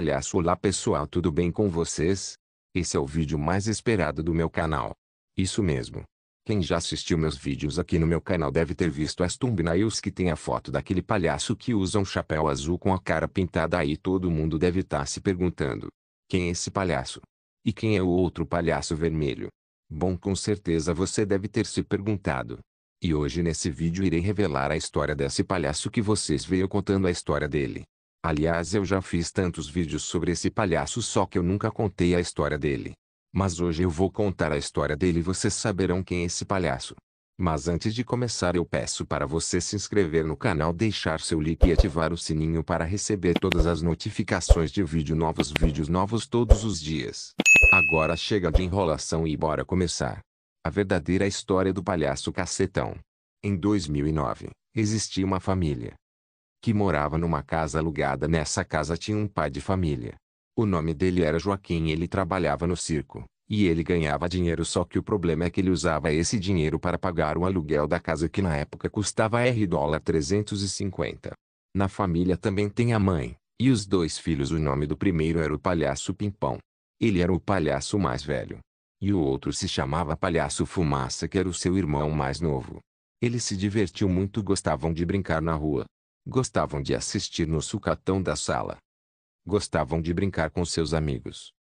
Palhaço Olá pessoal tudo bem com vocês? Esse é o vídeo mais esperado do meu canal. Isso mesmo. Quem já assistiu meus vídeos aqui no meu canal deve ter visto as thumbnails que tem a foto daquele palhaço que usa um chapéu azul com a cara pintada aí todo mundo deve estar tá se perguntando. Quem é esse palhaço? E quem é o outro palhaço vermelho? Bom com certeza você deve ter se perguntado. E hoje nesse vídeo irei revelar a história desse palhaço que vocês veio contando a história dele. Aliás eu já fiz tantos vídeos sobre esse palhaço só que eu nunca contei a história dele. Mas hoje eu vou contar a história dele e vocês saberão quem é esse palhaço. Mas antes de começar eu peço para você se inscrever no canal deixar seu like e ativar o sininho para receber todas as notificações de vídeo novos vídeos novos todos os dias. Agora chega de enrolação e bora começar. A verdadeira história do palhaço cacetão. Em 2009, existia uma família, que morava numa casa alugada. Nessa casa tinha um pai de família. O nome dele era Joaquim e ele trabalhava no circo. E ele ganhava dinheiro só que o problema é que ele usava esse dinheiro para pagar o aluguel da casa que na época custava R$ 350. Na família também tem a mãe, e os dois filhos. O nome do primeiro era o Palhaço Pimpão. Ele era o palhaço mais velho. E o outro se chamava Palhaço Fumaça que era o seu irmão mais novo. Eles se divertiam muito gostavam de brincar na rua, Gostavam de assistir no sucatão da sala. Gostavam de brincar com seus amigos.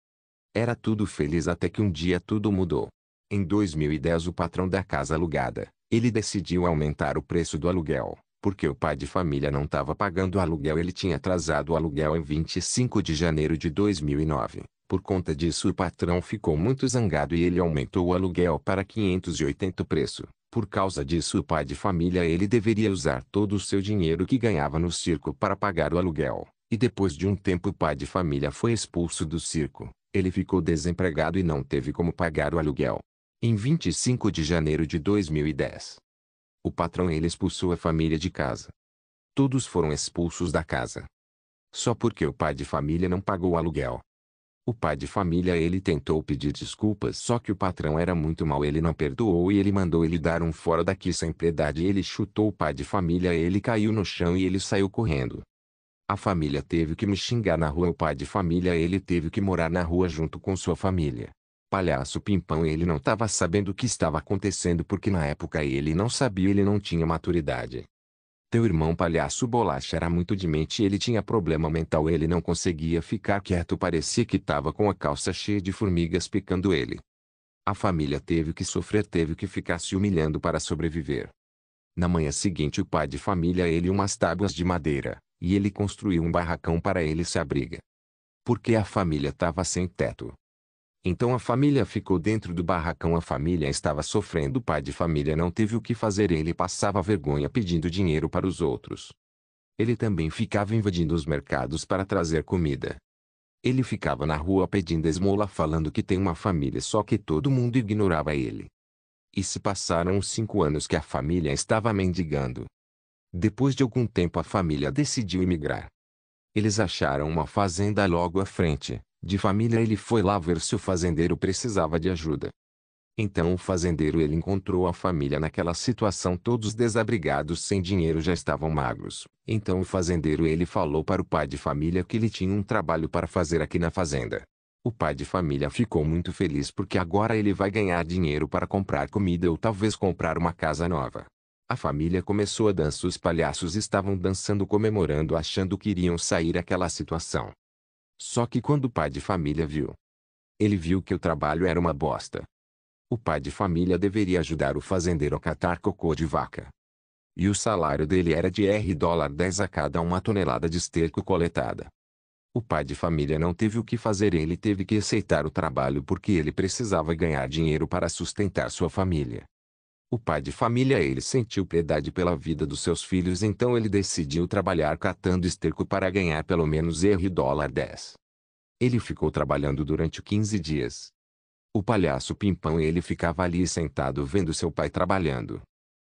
Era tudo feliz até que um dia tudo mudou. Em 2010, o patrão da casa alugada, ele decidiu aumentar o preço do aluguel, porque o pai de família não estava pagando o aluguel. Ele tinha atrasado o aluguel em 25 de janeiro de 2009. Por conta disso, o patrão ficou muito zangado e ele aumentou o aluguel para 580 o preço. Por causa disso o pai de família ele deveria usar todo o seu dinheiro que ganhava no circo para pagar o aluguel. E depois de um tempo o pai de família foi expulso do circo. Ele ficou desempregado e não teve como pagar o aluguel. Em 25 de janeiro de 2010, o patrão ele expulsou a família de casa. Todos foram expulsos da casa. Só porque o pai de família não pagou o aluguel, o pai de família ele tentou pedir desculpas só que o patrão era muito mal ele não perdoou e ele mandou ele dar um fora daqui sem piedade ele chutou o pai de família ele caiu no chão e ele saiu correndo. A família teve que me xingar na rua o pai de família ele teve que morar na rua junto com sua família. Palhaço Pimpão ele não estava sabendo o que estava acontecendo porque na época ele não sabia ele não tinha maturidade. Teu irmão palhaço bolacha era muito demente e ele tinha problema mental. Ele não conseguia ficar quieto, parecia que estava com a calça cheia de formigas picando ele. A família teve que sofrer, teve que ficar se humilhando para sobreviver. Na manhã seguinte, o pai de família ele umas tábuas de madeira, e ele construiu um barracão para ele se abriga. Porque a família estava sem teto. Então a família ficou dentro do barracão. A família estava sofrendo. O pai de família não teve o que fazer. Ele passava vergonha pedindo dinheiro para os outros. Ele também ficava invadindo os mercados para trazer comida. Ele ficava na rua pedindo esmola, falando que tem uma família, só que todo mundo ignorava ele. E se passaram uns cinco anos que a família estava mendigando. Depois de algum tempo, a família decidiu emigrar. Eles acharam uma fazenda logo à frente. De família ele foi lá ver se o fazendeiro precisava de ajuda. Então o fazendeiro ele encontrou a família naquela situação todos desabrigados sem dinheiro já estavam magros. Então o fazendeiro ele falou para o pai de família que ele tinha um trabalho para fazer aqui na fazenda. O pai de família ficou muito feliz porque agora ele vai ganhar dinheiro para comprar comida ou talvez comprar uma casa nova. A família começou a dançar. Os palhaços estavam dançando comemorando achando que iriam sair daquela situação. Só que quando o pai de família viu, ele viu que o trabalho era uma bosta. O pai de família deveria ajudar o fazendeiro a catar cocô de vaca. E o salário dele era de R$ 10 a cada uma tonelada de esterco coletada. O pai de família não teve o que fazer e ele teve que aceitar o trabalho porque ele precisava ganhar dinheiro para sustentar sua família. O pai de família ele sentiu piedade pela vida dos seus filhos então ele decidiu trabalhar catando esterco para ganhar pelo menos erro dólar 10. Ele ficou trabalhando durante 15 dias. O palhaço Pimpão ele ficava ali sentado vendo seu pai trabalhando.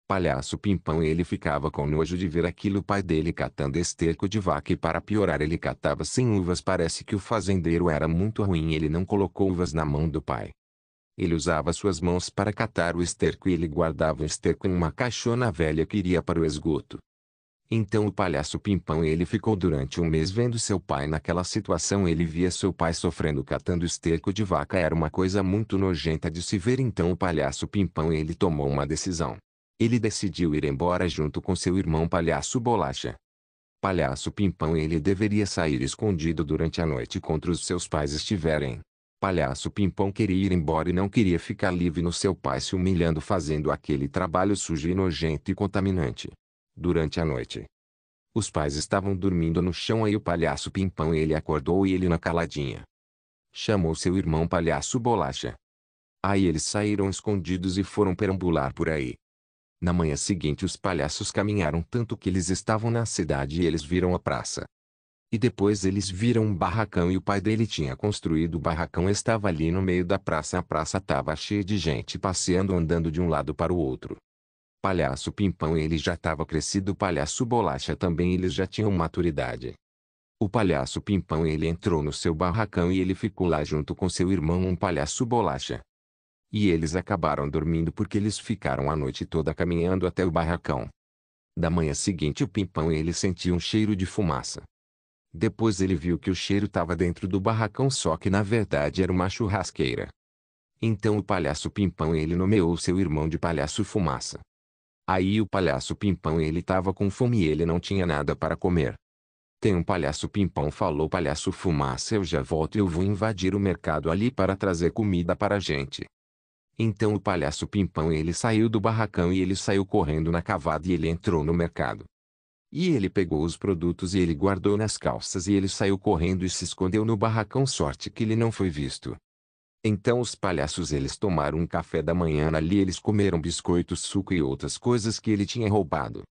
Palhaço Pimpão ele ficava com nojo de ver aquilo o pai dele catando esterco de vaca e para piorar ele catava sem uvas parece que o fazendeiro era muito ruim ele não colocou uvas na mão do pai. Ele usava suas mãos para catar o esterco e ele guardava o esterco em uma caixona velha que iria para o esgoto. Então o palhaço Pimpão ele ficou durante um mês vendo seu pai naquela situação ele via seu pai sofrendo catando esterco de vaca era uma coisa muito nojenta de se ver então o palhaço Pimpão ele tomou uma decisão. Ele decidiu ir embora junto com seu irmão palhaço Bolacha. Palhaço Pimpão ele deveria sair escondido durante a noite contra os seus pais estiverem palhaço Pimpão queria ir embora e não queria ficar livre no seu pai se humilhando fazendo aquele trabalho sujo e nojento e contaminante. Durante a noite. Os pais estavam dormindo no chão aí o palhaço Pimpão ele acordou e ele na caladinha. Chamou seu irmão palhaço Bolacha. Aí eles saíram escondidos e foram perambular por aí. Na manhã seguinte os palhaços caminharam tanto que eles estavam na cidade e eles viram a praça. E depois eles viram um barracão e o pai dele tinha construído o barracão estava ali no meio da praça. A praça estava cheia de gente passeando andando de um lado para o outro. Palhaço Pimpão ele já estava crescido, Palhaço Bolacha também eles já tinham maturidade. O Palhaço Pimpão ele entrou no seu barracão e ele ficou lá junto com seu irmão um Palhaço Bolacha. E eles acabaram dormindo porque eles ficaram a noite toda caminhando até o barracão. Da manhã seguinte o Pimpão ele sentiu um cheiro de fumaça. Depois ele viu que o cheiro estava dentro do barracão só que na verdade era uma churrasqueira. Então o palhaço Pimpão ele nomeou seu irmão de palhaço Fumaça. Aí o palhaço Pimpão ele estava com fome e ele não tinha nada para comer. Tem um palhaço Pimpão falou palhaço Fumaça eu já volto eu vou invadir o mercado ali para trazer comida para a gente. Então o palhaço Pimpão ele saiu do barracão e ele saiu correndo na cavada e ele entrou no mercado. E ele pegou os produtos e ele guardou nas calças e ele saiu correndo e se escondeu no barracão sorte que ele não foi visto. Então os palhaços eles tomaram um café da manhã ali eles comeram biscoitos suco e outras coisas que ele tinha roubado.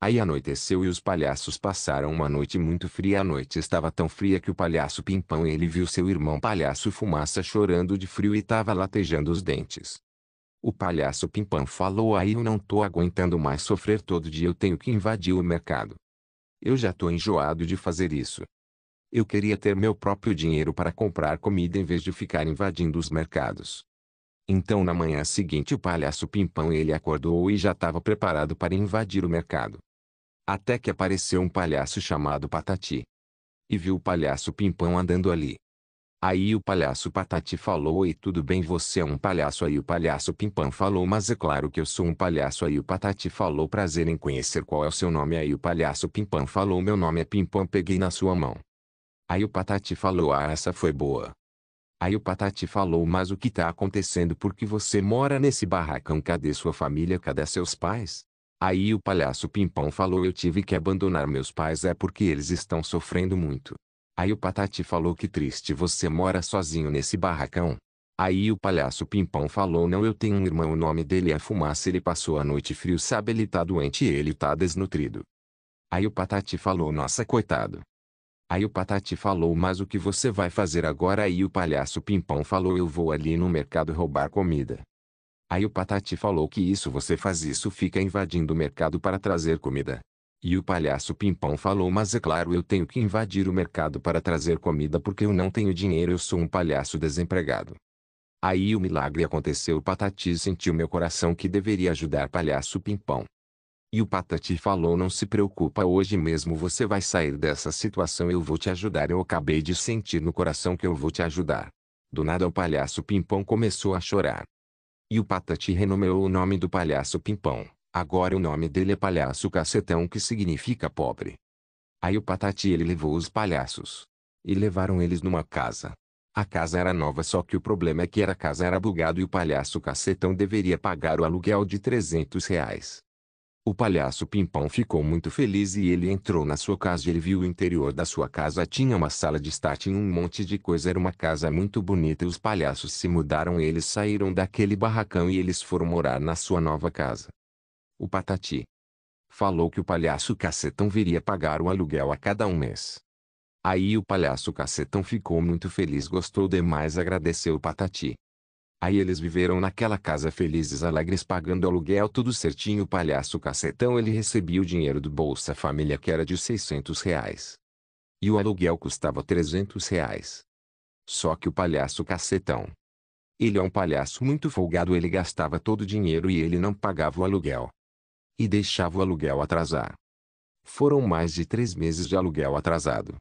Aí anoiteceu e os palhaços passaram uma noite muito fria. A noite estava tão fria que o palhaço Pimpão ele viu seu irmão palhaço Fumaça chorando de frio e estava latejando os dentes. O palhaço Pimpão falou aí eu não tô aguentando mais sofrer todo dia eu tenho que invadir o mercado. Eu já tô enjoado de fazer isso. Eu queria ter meu próprio dinheiro para comprar comida em vez de ficar invadindo os mercados. Então na manhã seguinte o palhaço Pimpão ele acordou e já estava preparado para invadir o mercado. Até que apareceu um palhaço chamado Patati. E viu o palhaço Pimpão andando ali. Aí o palhaço Patati falou e tudo bem você é um palhaço aí o palhaço pimpan falou mas é claro que eu sou um palhaço aí o Patati falou prazer em conhecer qual é o seu nome aí o palhaço pimpan falou meu nome é pimpan peguei na sua mão. Aí o Patati falou ah essa foi boa. Aí o Patati falou mas o que tá acontecendo porque você mora nesse barracão cadê sua família cadê seus pais? Aí o palhaço Pimpão falou eu tive que abandonar meus pais é porque eles estão sofrendo muito. Aí o Patati falou que triste você mora sozinho nesse barracão. Aí o palhaço Pimpão falou não eu tenho um irmão o nome dele é Fumaça ele passou a noite frio sabe ele tá doente ele tá desnutrido. Aí o Patati falou nossa coitado. Aí o Patati falou mas o que você vai fazer agora aí o palhaço Pimpão falou eu vou ali no mercado roubar comida. Aí o Patati falou que isso você faz isso fica invadindo o mercado para trazer comida. E o palhaço Pimpão falou mas é claro eu tenho que invadir o mercado para trazer comida porque eu não tenho dinheiro eu sou um palhaço desempregado. Aí o milagre aconteceu o Patati sentiu meu coração que deveria ajudar palhaço Pimpão. E o Patati falou não se preocupa hoje mesmo você vai sair dessa situação eu vou te ajudar eu acabei de sentir no coração que eu vou te ajudar. Do nada o palhaço Pimpão começou a chorar. E o Patati renomeou o nome do palhaço Pimpão. Agora o nome dele é Palhaço Cacetão que significa pobre. Aí o Patati ele levou os palhaços. E levaram eles numa casa. A casa era nova só que o problema é que a casa era bugado e o palhaço Cacetão deveria pagar o aluguel de 300 reais. O palhaço Pimpão ficou muito feliz e ele entrou na sua casa e ele viu o interior da sua casa tinha uma sala de estar tinha um monte de coisa era uma casa muito bonita e os palhaços se mudaram eles saíram daquele barracão e eles foram morar na sua nova casa o Patati. Falou que o palhaço cacetão viria pagar o aluguel a cada um mês. Aí o palhaço cacetão ficou muito feliz, gostou demais, agradeceu o Patati. Aí eles viveram naquela casa felizes, alegres, pagando aluguel tudo certinho. O palhaço cacetão ele recebia o dinheiro do Bolsa Família que era de 600 reais. E o aluguel custava 300 reais. Só que o palhaço cacetão. Ele é um palhaço muito folgado, ele gastava todo o dinheiro e ele não pagava o aluguel e deixava o aluguel atrasar. Foram mais de três meses de aluguel atrasado.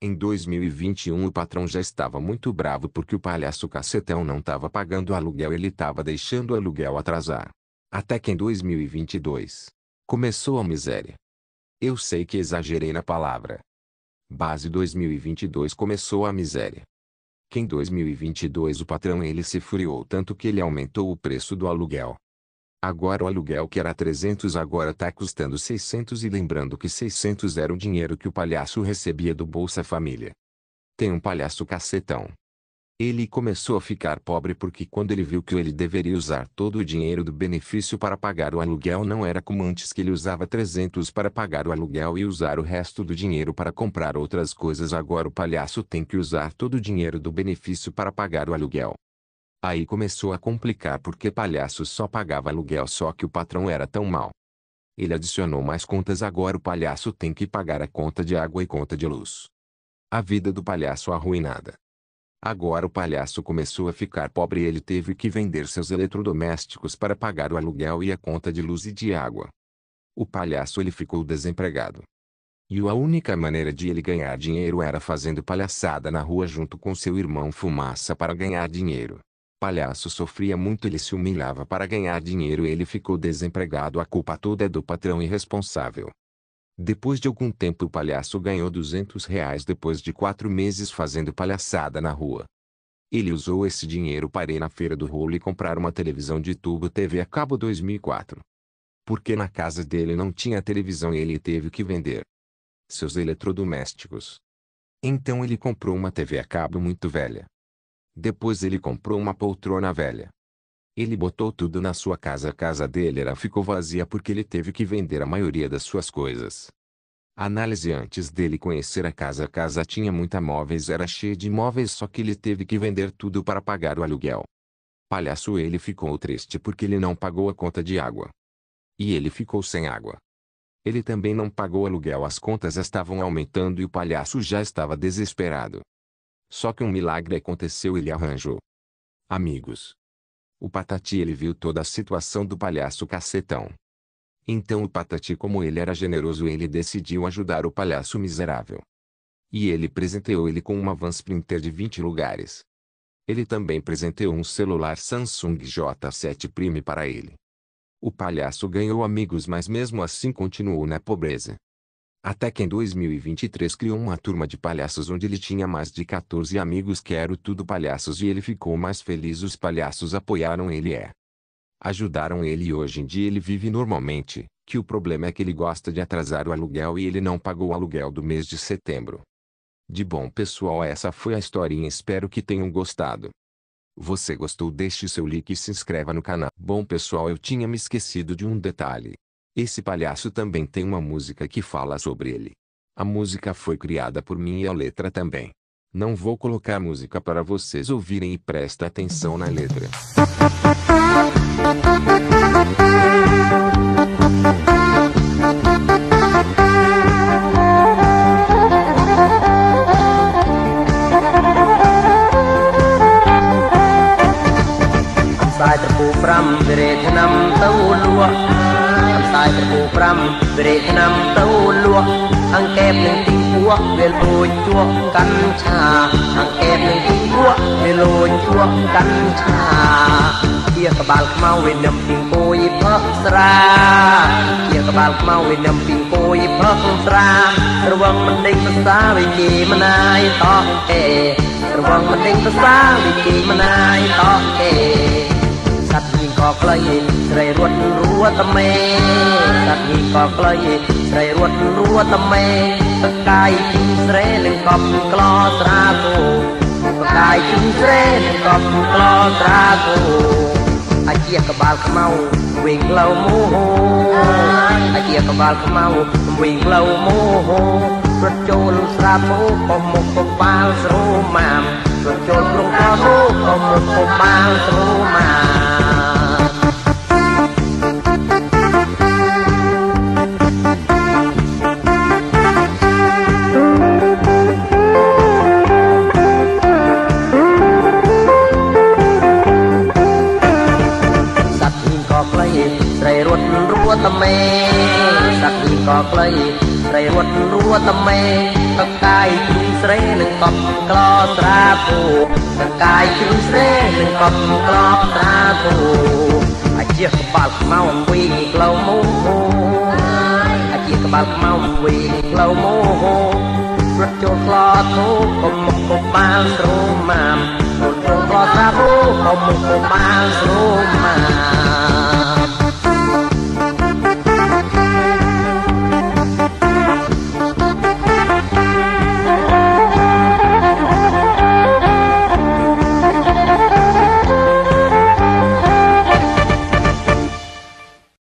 Em 2021 o patrão já estava muito bravo porque o palhaço cacetão não estava pagando aluguel ele estava deixando o aluguel atrasar. Até que em 2022, começou a miséria. Eu sei que exagerei na palavra. Base 2022 começou a miséria. Que em 2022 o patrão ele se furiou tanto que ele aumentou o preço do aluguel. Agora o aluguel que era 300 agora tá custando 600 e lembrando que 600 era o dinheiro que o palhaço recebia do Bolsa Família. Tem um palhaço cacetão. Ele começou a ficar pobre porque quando ele viu que ele deveria usar todo o dinheiro do benefício para pagar o aluguel não era como antes que ele usava 300 para pagar o aluguel e usar o resto do dinheiro para comprar outras coisas agora o palhaço tem que usar todo o dinheiro do benefício para pagar o aluguel. Aí começou a complicar porque palhaço só pagava aluguel só que o patrão era tão mal. Ele adicionou mais contas agora o palhaço tem que pagar a conta de água e conta de luz. A vida do palhaço arruinada. Agora o palhaço começou a ficar pobre e ele teve que vender seus eletrodomésticos para pagar o aluguel e a conta de luz e de água. O palhaço ele ficou desempregado. E a única maneira de ele ganhar dinheiro era fazendo palhaçada na rua junto com seu irmão Fumaça para ganhar dinheiro palhaço sofria muito ele se humilhava para ganhar dinheiro e ele ficou desempregado a culpa toda é do patrão irresponsável. Depois de algum tempo o palhaço ganhou 200 reais depois de quatro meses fazendo palhaçada na rua. Ele usou esse dinheiro para ir na feira do rolo e comprar uma televisão de tubo TV a cabo 2004. Porque na casa dele não tinha televisão e ele teve que vender seus eletrodomésticos. Então ele comprou uma TV a cabo muito velha. Depois ele comprou uma poltrona velha. Ele botou tudo na sua casa. A casa dele era ficou vazia porque ele teve que vender a maioria das suas coisas. análise antes dele conhecer a casa. A casa tinha muita móveis, era cheia de móveis, só que ele teve que vender tudo para pagar o aluguel. Palhaço ele ficou triste porque ele não pagou a conta de água. E ele ficou sem água. Ele também não pagou aluguel, as contas estavam aumentando e o palhaço já estava desesperado. Só que um milagre aconteceu e ele arranjou. Amigos. O Patati ele viu toda a situação do palhaço cacetão. Então o Patati como ele era generoso ele decidiu ajudar o palhaço miserável. E ele presenteou ele com uma van Sprinter de 20 lugares. Ele também presenteou um celular Samsung J7 Prime para ele. O palhaço ganhou amigos mas mesmo assim continuou na pobreza. Até que em 2023 criou uma turma de palhaços onde ele tinha mais de 14 amigos que eram tudo palhaços e ele ficou mais feliz. Os palhaços apoiaram ele é. Ajudaram ele e hoje em dia ele vive normalmente, que o problema é que ele gosta de atrasar o aluguel e ele não pagou o aluguel do mês de setembro. De bom pessoal essa foi a historinha espero que tenham gostado. Você gostou deixe seu like e se inscreva no canal. Bom pessoal eu tinha me esquecido de um detalhe. Esse palhaço também tem uma música que fala sobre ele. A música foi criada por mim e a letra também. Não vou colocar música para vocês ouvirem e presta atenção na letra. Hãy subscribe cho kênh Ghiền យត្រពូ5ព្រេឆ្នាំទៅលួអង្កេបនឹងទីពួកវាលូចជួកកាន់ឆាអង្កេបនឹងទីពួកវាលូចជួកកាន់ឆាជាក្បាលខ្មៅវិញនឹមពីគួយផឹកស្រាជាក្បាលខ្មៅវិញនឹមពីគួយផឹកស្រារវងមិនដេញភាសាវិជាមិនណាយតោះទេ រវងមិនដេញភាសាវិជាមិនណាយតោះទេក៏ក្លីស្រីរត់រួតមេសត្វនេះក៏ក្លីស្រីរត់រួតមេទឹកកាយជីងស្រែនឹងកប់ក្លស្រាគូទឹកកាយជីងស្រែនឹងកប់ក្លស្រាគូអាជាក្បាលខ្មៅវិញក្លៅមូហូអាជាក្បាលខ្មៅវិញក្លៅមូហូរត់ចូលស្រាពូបំមុខបំបាលស្រូម៉ាមរត់ចូលក្រុងកោកបំមុខបំបាលស្រូម៉ាមកំក្របត្រាគូអាជាក្បាលខ្មៅវិញក្លោមូហូអាជាក្បាលខ្មៅវិញក្លោមូហូរត់ចូលខ្លោធូកុំមកកុំបានស្រូមាមរត់ចូលខ្លោត្រាគូកុំមកកុំបានស្រូមាម